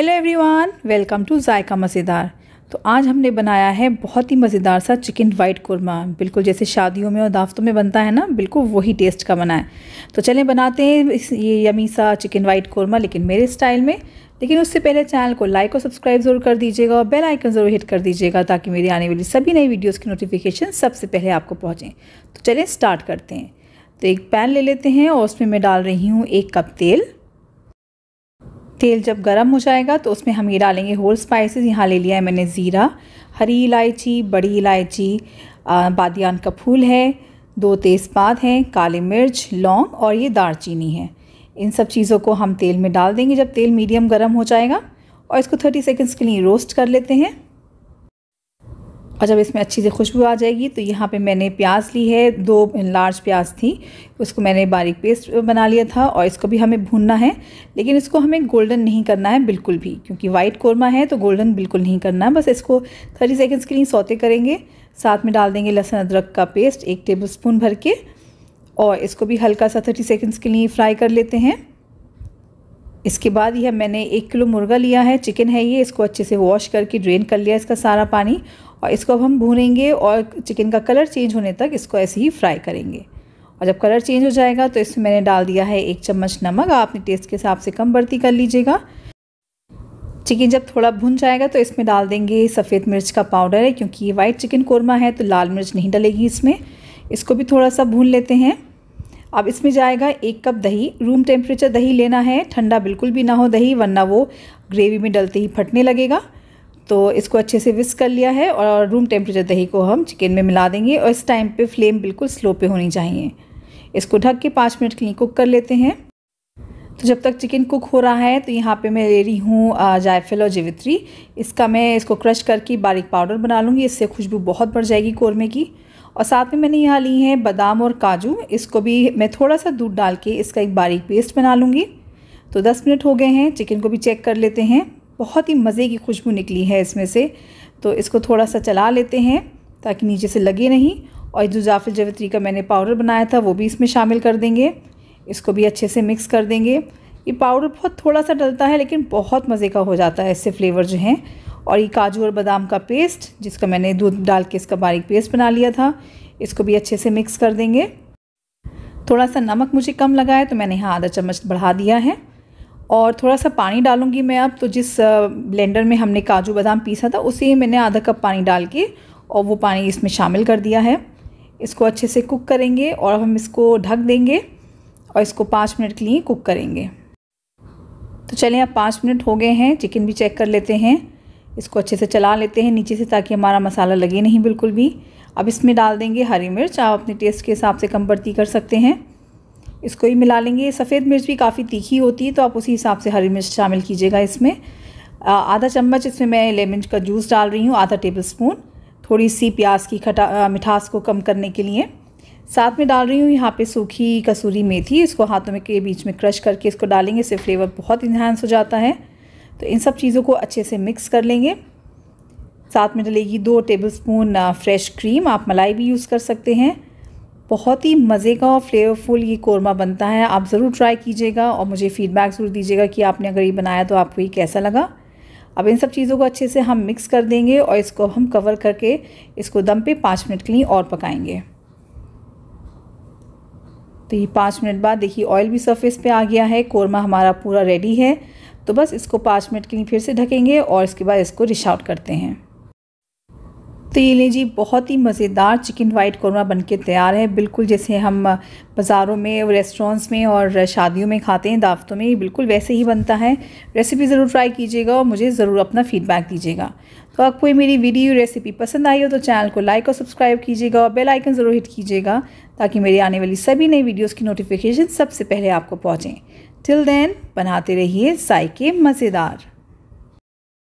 hello everyone welcome to Zaika Mazedaar तो आज हमने बनाया है बहुत ही मज़ेदार सा चिकन वाइट कुरमा बिल्कुल जैसे शादियों में और दावतों में बनता है ना बिल्कुल वही टेस्ट का बना है तो चलें बनाते हैं इस ये यमी सा चिकन वाइट कुरमा लेकिन मेरे स्टाइल में लेकिन उससे पहले चैनल को लाइक और सब्सक्राइब ज़रूर कर दीजिएगा और बेल आइकन ज़रूर हिट कर दीजिएगा ताकि मेरी आने वाली सभी नई वीडियोज़ की नोटिफिकेशन सबसे पहले आपको पहुँचें तो चलें स्टार्ट करते हैं तो एक पैन ले लेते हैं और उसमें मैं डाल रही हूँ एक कप तेल तेल जब गर्म हो जाएगा तो उसमें हम ये डालेंगे होल स्पाइसेस यहाँ ले लिया है मैंने ज़ीरा हरी इलायची बड़ी इलायची बादियान का फूल है दो तेज़पात हैं काली मिर्च लौंग और ये दालचीनी है इन सब चीज़ों को हम तेल में डाल देंगे जब तेल मीडियम गर्म हो जाएगा और इसको 30 सेकंड्स के लिए रोस्ट कर लेते हैं और जब इसमें अच्छी से खुशबू आ जाएगी तो यहाँ पे मैंने प्याज ली है दो लार्ज प्याज थी उसको मैंने बारीक पेस्ट बना लिया था और इसको भी हमें भूनना है लेकिन इसको हमें गोल्डन नहीं करना है बिल्कुल भी क्योंकि वाइट कौरमा है तो गोल्डन बिल्कुल नहीं करना है बस इसको थर्टी सेकेंड्स के लिए सौते करेंगे साथ में डाल देंगे लहसुन अदरक का पेस्ट एक टेबल स्पून भर के और इसको भी हल्का सा थर्टी सेकेंड्स के लिए फ्राई कर लेते हैं इसके बाद यह मैंने एक किलो मुर्गा लिया है चिकन है ये इसको अच्छे से वॉश करके ड्रेन कर लिया इसका सारा पानी और इसको अब हम भूनेंगे और चिकन का कलर चेंज होने तक इसको ऐसे ही फ्राई करेंगे और जब कलर चेंज हो जाएगा तो इसमें मैंने डाल दिया है एक चम्मच नमक आप अपने टेस्ट के हिसाब से कम बढ़ती कर लीजिएगा चिकन जब थोड़ा भुन जाएगा तो इसमें डाल देंगे सफ़ेद मिर्च का पाउडर है क्योंकि ये वाइट चिकन कोरमा है तो लाल मिर्च नहीं डलेगी इसमें इसको भी थोड़ा सा भून लेते हैं अब इसमें जाएगा एक कप दही रूम टेम्परेचर दही लेना है ठंडा बिल्कुल भी ना हो दही वरना वो ग्रेवी में डलते ही फटने लगेगा तो इसको अच्छे से विस्क कर लिया है और रूम टेम्परेचर दही को हम चिकन में मिला देंगे और इस टाइम पे फ्लेम बिल्कुल स्लो पे होनी चाहिए इसको ढक के पाँच मिनट के लिए कुक कर लेते हैं तो जब तक चिकन कुक हो रहा है तो यहाँ पे मैं ले रही हूँ जायफल और जिवित्री इसका मैं इसको क्रश करके बारीक पाउडर बना लूँगी इससे खुशबू बहुत बढ़ जाएगी कौरमे की और साथ में मैंने यहाँ ली है बादाम और काजू इसको भी मैं थोड़ा सा दूध डाल के इसका एक बारीक पेस्ट बना लूँगी तो 10 मिनट हो गए हैं चिकन को भी चेक कर लेते हैं बहुत ही मज़े की खुशबू निकली है इसमें से तो इसको थोड़ा सा चला लेते हैं ताकि नीचे से लगे नहीं और जो जाफिल जवित्री का मैंने पाउडर बनाया था वो भी इसमें शामिल कर देंगे इसको भी अच्छे से मिक्स कर देंगे ये पाउडर बहुत थोड़ा सा डलता है लेकिन बहुत मज़े का हो जाता है इससे फ्लेवर जो हैं और ये काजू और बादाम का पेस्ट जिसका मैंने दूध डाल के इसका बारीक पेस्ट बना लिया था इसको भी अच्छे से मिक्स कर देंगे थोड़ा सा नमक मुझे कम लगा है तो मैंने यहाँ आधा चम्मच बढ़ा दिया है और थोड़ा सा पानी डालूंगी मैं अब तो जिस ब्लेंडर में हमने काजू बादाम पीसा था उसे ही मैंने आधा कप पानी डाल के और वो पानी इसमें शामिल कर दिया है इसको अच्छे से कुक करेंगे और अब हम इसको ढक देंगे और इसको पाँच मिनट के लिए कुक करेंगे तो चलें अब पाँच मिनट हो गए हैं चिकन भी चेक कर लेते हैं इसको अच्छे से चला लेते हैं नीचे से ताकि हमारा मसाला लगे नहीं बिल्कुल भी अब इसमें डाल देंगे हरी मिर्च आप अपने टेस्ट के हिसाब से कम बढ़ती कर सकते हैं इसको ही मिला लेंगे सफ़ेद मिर्च भी काफ़ी तीखी होती है तो आप उसी हिसाब से हरी मिर्च शामिल कीजिएगा इसमें आधा चम्मच इसमें मैं लेमन का जूस डाल रही हूँ आधा टेबल स्पून थोड़ी सी प्याज की खटा मिठास को कम करने के लिए साथ में डाल रही हूँ यहाँ पे सूखी कसूरी मेथी इसको हाथों में के बीच में क्रश करके इसको डालेंगे इससे फ्लेवर बहुत इन्हांस हो जाता है तो इन सब चीज़ों को अच्छे से मिक्स कर लेंगे साथ में डलेगी दो टेबल स्पून फ्रेश क्रीम आप मलाई भी यूज़ कर सकते हैं बहुत ही मज़े का और फ्लेवरफुल ये कौरमा बनता है आप ज़रूर ट्राई कीजिएगा और मुझे फीडबैक ज़रूर दीजिएगा कि आपने अगर ये बनाया तो आपको ये कैसा लगा अब इन सब चीज़ों को अच्छे से हम मिक्स कर देंगे और इसको हम कवर करके इसको दम पे पाँच मिनट के लिए और पकाएंगे तो ये पाँच मिनट बाद देखिए ऑयल भी सरफेस पे आ गया है कोरमा हमारा पूरा रेडी है तो बस इसको पाँच मिनट के लिए फिर से ढकेंगे और इसके बाद इसको रिश आउट करते हैं तो ये जी बहुत ही मज़ेदार चिकन वाइट कौरमा बनके तैयार है बिल्कुल जैसे हम बाज़ारों में रेस्टोरेंट्स में और शादियों में खाते हैं दावतों में बिल्कुल वैसे ही बनता है रेसिपी ज़रूर ट्राई कीजिएगा और मुझे ज़रूर अपना फ़ीडबैक दीजिएगा तो आपको ये मेरी वीडियो रेसिपी पसंद आई हो तो चैनल को लाइक और सब्सक्राइब कीजिएगा और बेलाइकन ज़रूर हिट कीजिएगा ताकि मेरी आने वाली सभी नई वीडियोज़ की नोटिफिकेशन सबसे पहले आपको पहुँचें टिल देन बनाते रहिए साइके मज़ेदार